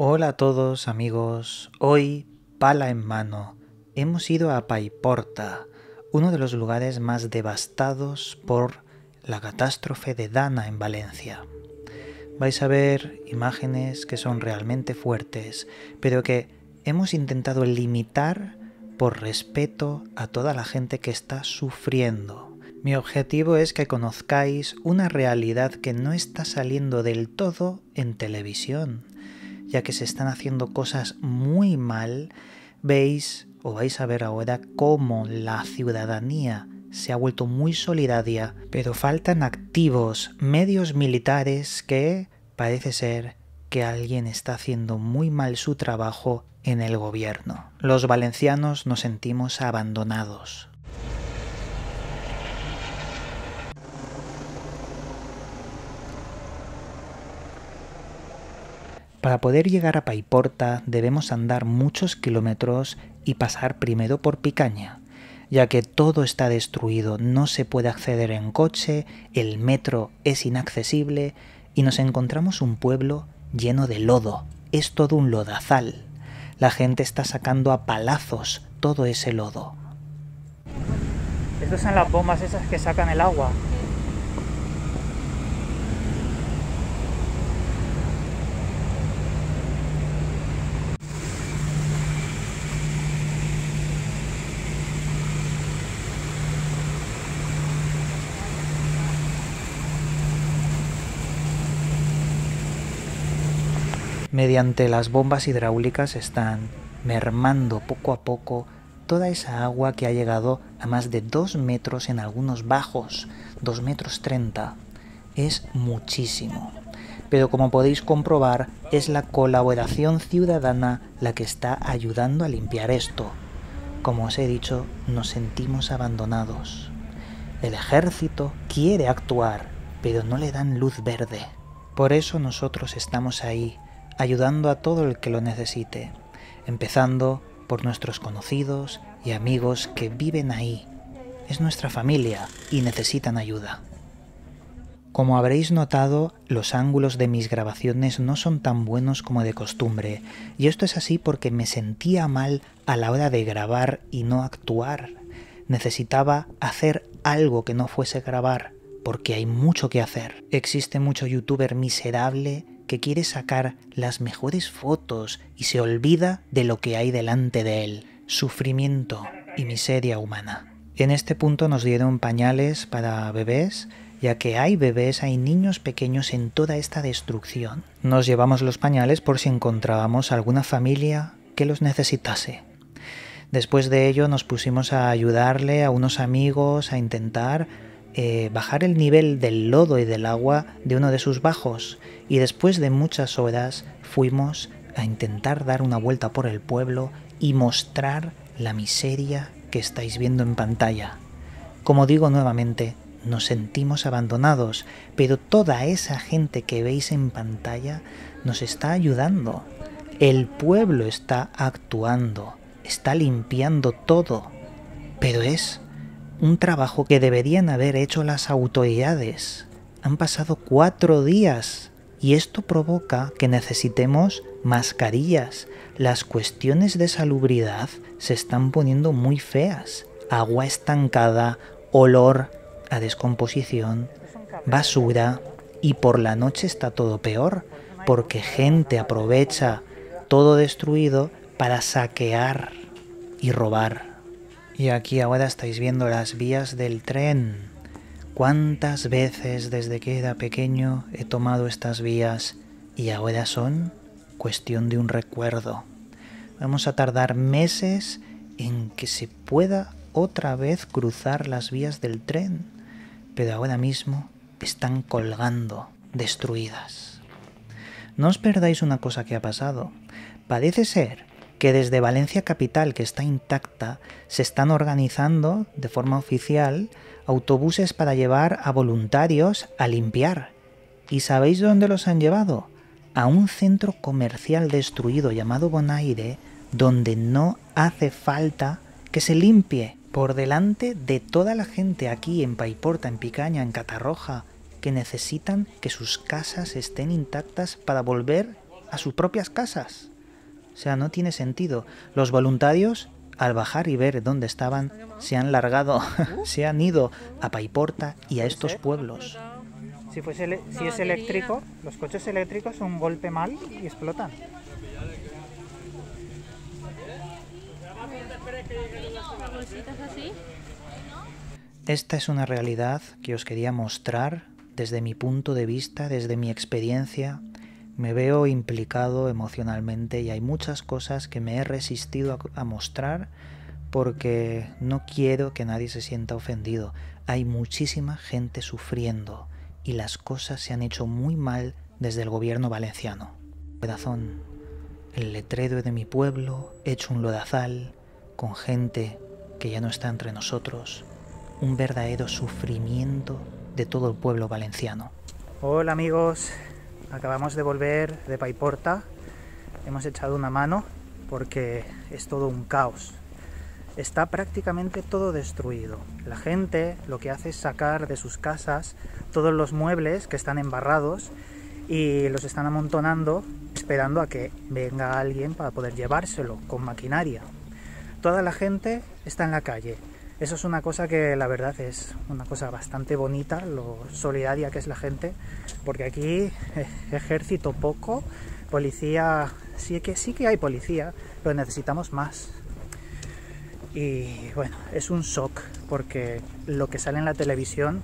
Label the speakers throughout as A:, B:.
A: Hola a todos amigos, hoy, pala en mano, hemos ido a Paiporta, uno de los lugares más devastados por la catástrofe de Dana en Valencia. Vais a ver imágenes que son realmente fuertes, pero que hemos intentado limitar por respeto a toda la gente que está sufriendo. Mi objetivo es que conozcáis una realidad que no está saliendo del todo en televisión ya que se están haciendo cosas muy mal, veis o vais a ver ahora cómo la ciudadanía se ha vuelto muy solidaria, pero faltan activos medios militares que parece ser que alguien está haciendo muy mal su trabajo en el gobierno. Los valencianos nos sentimos abandonados. Para poder llegar a Paiporta debemos andar muchos kilómetros y pasar primero por Picaña, ya que todo está destruido, no se puede acceder en coche, el metro es inaccesible y nos encontramos un pueblo lleno de lodo, es todo un lodazal. La gente está sacando a palazos todo ese lodo. Estas son las bombas esas que sacan el agua. mediante las bombas hidráulicas están mermando poco a poco toda esa agua que ha llegado a más de 2 metros en algunos bajos, 2 metros 30. Es muchísimo. Pero como podéis comprobar, es la colaboración ciudadana la que está ayudando a limpiar esto. Como os he dicho, nos sentimos abandonados. El ejército quiere actuar, pero no le dan luz verde. Por eso nosotros estamos ahí, ayudando a todo el que lo necesite, empezando por nuestros conocidos y amigos que viven ahí. Es nuestra familia y necesitan ayuda. Como habréis notado, los ángulos de mis grabaciones no son tan buenos como de costumbre, y esto es así porque me sentía mal a la hora de grabar y no actuar. Necesitaba hacer algo que no fuese grabar, porque hay mucho que hacer. Existe mucho youtuber miserable que quiere sacar las mejores fotos y se olvida de lo que hay delante de él, sufrimiento y miseria humana. En este punto nos dieron pañales para bebés, ya que hay bebés, hay niños pequeños en toda esta destrucción. Nos llevamos los pañales por si encontrábamos alguna familia que los necesitase. Después de ello nos pusimos a ayudarle a unos amigos a intentar eh, bajar el nivel del lodo y del agua de uno de sus bajos y después de muchas horas fuimos a intentar dar una vuelta por el pueblo y mostrar la miseria que estáis viendo en pantalla. Como digo nuevamente, nos sentimos abandonados, pero toda esa gente que veis en pantalla nos está ayudando. El pueblo está actuando, está limpiando todo, pero es un trabajo que deberían haber hecho las autoridades. Han pasado cuatro días y esto provoca que necesitemos mascarillas. Las cuestiones de salubridad se están poniendo muy feas. Agua estancada, olor a descomposición, basura y por la noche está todo peor porque gente aprovecha todo destruido para saquear y robar. Y aquí ahora estáis viendo las vías del tren. ¿Cuántas veces desde que era pequeño he tomado estas vías y ahora son cuestión de un recuerdo? Vamos a tardar meses en que se pueda otra vez cruzar las vías del tren, pero ahora mismo están colgando, destruidas. No os perdáis una cosa que ha pasado. Parece ser que desde Valencia Capital, que está intacta, se están organizando de forma oficial autobuses para llevar a voluntarios a limpiar. ¿Y sabéis dónde los han llevado? A un centro comercial destruido llamado Bonaire, donde no hace falta que se limpie por delante de toda la gente aquí en Paiporta, en Picaña, en Catarroja, que necesitan que sus casas estén intactas para volver a sus propias casas. O sea, no tiene sentido. Los voluntarios, al bajar y ver dónde estaban, se han largado, se han ido a Paiporta y a estos pueblos. Si, fuese si es eléctrico, los coches eléctricos son un golpe mal y explotan. Esta es una realidad que os quería mostrar desde mi punto de vista, desde mi experiencia, me veo implicado emocionalmente y hay muchas cosas que me he resistido a, mostrar porque no quiero que nadie se sienta ofendido. Hay muchísima gente sufriendo y las cosas se han hecho muy mal desde el gobierno valenciano. Pedazón, el letrero de mi pueblo hecho un lodazal con gente que ya no está entre nosotros, un verdadero sufrimiento de todo el pueblo valenciano. Hola amigos, Acabamos de volver de Paiporta, hemos echado una mano porque es todo un caos. Está prácticamente todo destruido. La gente lo que hace es sacar de sus casas todos los muebles que están embarrados y los están amontonando esperando a que venga alguien para poder llevárselo con maquinaria. Toda la gente está en la calle, eso es una cosa que la verdad es una cosa bastante bonita, lo solidaria que es la gente, porque aquí eh, ejército poco, policía sí que sí que hay policía, pero necesitamos más. Y bueno, es un shock porque lo que sale en la televisión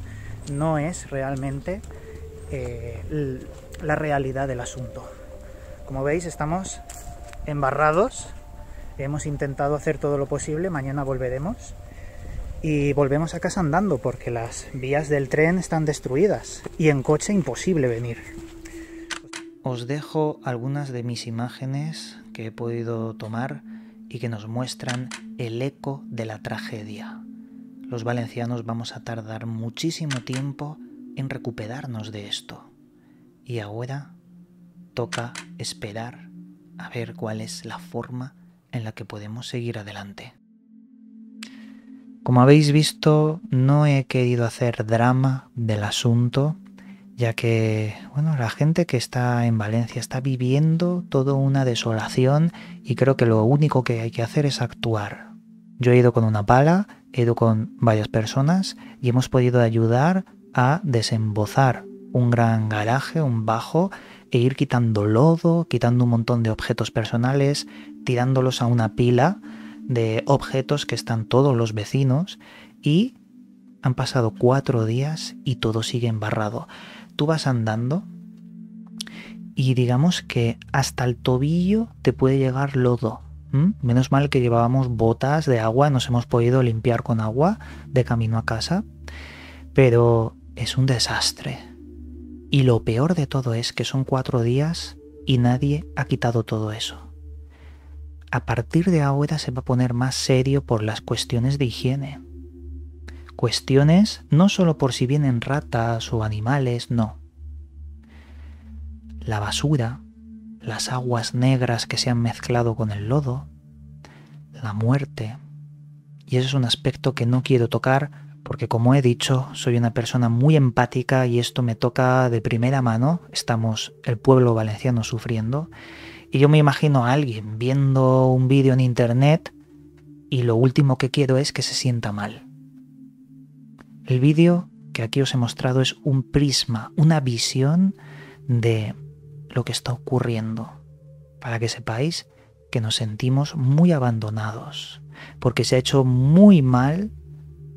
A: no es realmente eh, la realidad del asunto. Como veis, estamos embarrados, hemos intentado hacer todo lo posible, mañana volveremos y volvemos a casa andando porque las vías del tren están destruidas y en coche imposible venir. Os dejo algunas de mis imágenes que he podido tomar y que nos muestran el eco de la tragedia. Los valencianos vamos a tardar muchísimo tiempo en recuperarnos de esto. Y ahora toca esperar a ver cuál es la forma en la que podemos seguir adelante. Como habéis visto, no he querido hacer drama del asunto, ya que, bueno, la gente que está en Valencia está viviendo toda una desolación y creo que lo único que hay que hacer es actuar. Yo he ido con una pala, he ido con varias personas y hemos podido ayudar a desembozar un gran garaje, un bajo, e ir quitando lodo, quitando un montón de objetos personales, tirándolos a una pila de objetos que están todos los vecinos y han pasado cuatro días y todo sigue embarrado. Tú vas andando y digamos que hasta el tobillo te puede llegar lodo. Menos mal que llevábamos botas de agua, nos hemos podido limpiar con agua de camino a casa, pero es un desastre. Y lo peor de todo es que son cuatro días y nadie ha quitado todo eso a partir de ahora se va a poner más serio por las cuestiones de higiene. Cuestiones no solo por si vienen ratas o animales, no. La basura, las aguas negras que se han mezclado con el lodo, la muerte. Y ese es un aspecto que no quiero tocar porque como he dicho, soy una persona muy empática y esto me toca de primera mano. Estamos el pueblo valenciano sufriendo y yo me imagino a alguien viendo un vídeo en internet y lo último que quiero es que se sienta mal. El vídeo que aquí os he mostrado es un prisma, una visión de lo que está ocurriendo, para que sepáis que nos sentimos muy abandonados, porque se ha hecho muy mal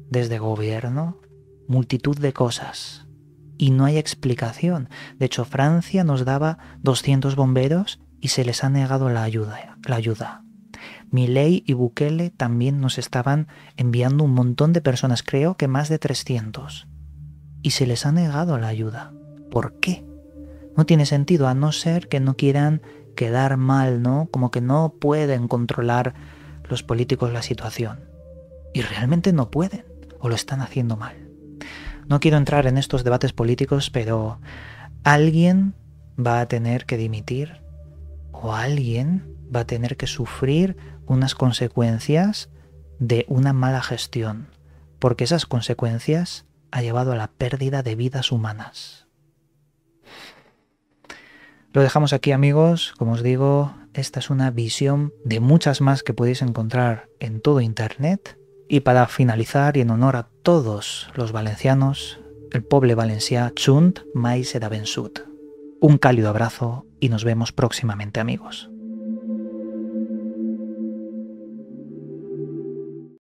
A: desde gobierno multitud de cosas y no hay explicación. De hecho, Francia nos daba 200 bomberos y se les ha negado la ayuda. La ayuda. Milei y Bukele también nos estaban enviando un montón de personas, creo que más de 300, y se les ha negado la ayuda. ¿Por qué? No tiene sentido, a no ser que no quieran quedar mal, ¿no? Como que no pueden controlar los políticos la situación. Y realmente no pueden, o lo están haciendo mal. No quiero entrar en estos debates políticos, pero alguien va a tener que dimitir o alguien va a tener que sufrir unas consecuencias de una mala gestión, porque esas consecuencias ha llevado a la pérdida de vidas humanas. Lo dejamos aquí amigos, como os digo, esta es una visión de muchas más que podéis encontrar en todo Internet. Y para finalizar y en honor a todos los valencianos, el poble valencià chunt mai seda un cálido abrazo y nos vemos próximamente amigos.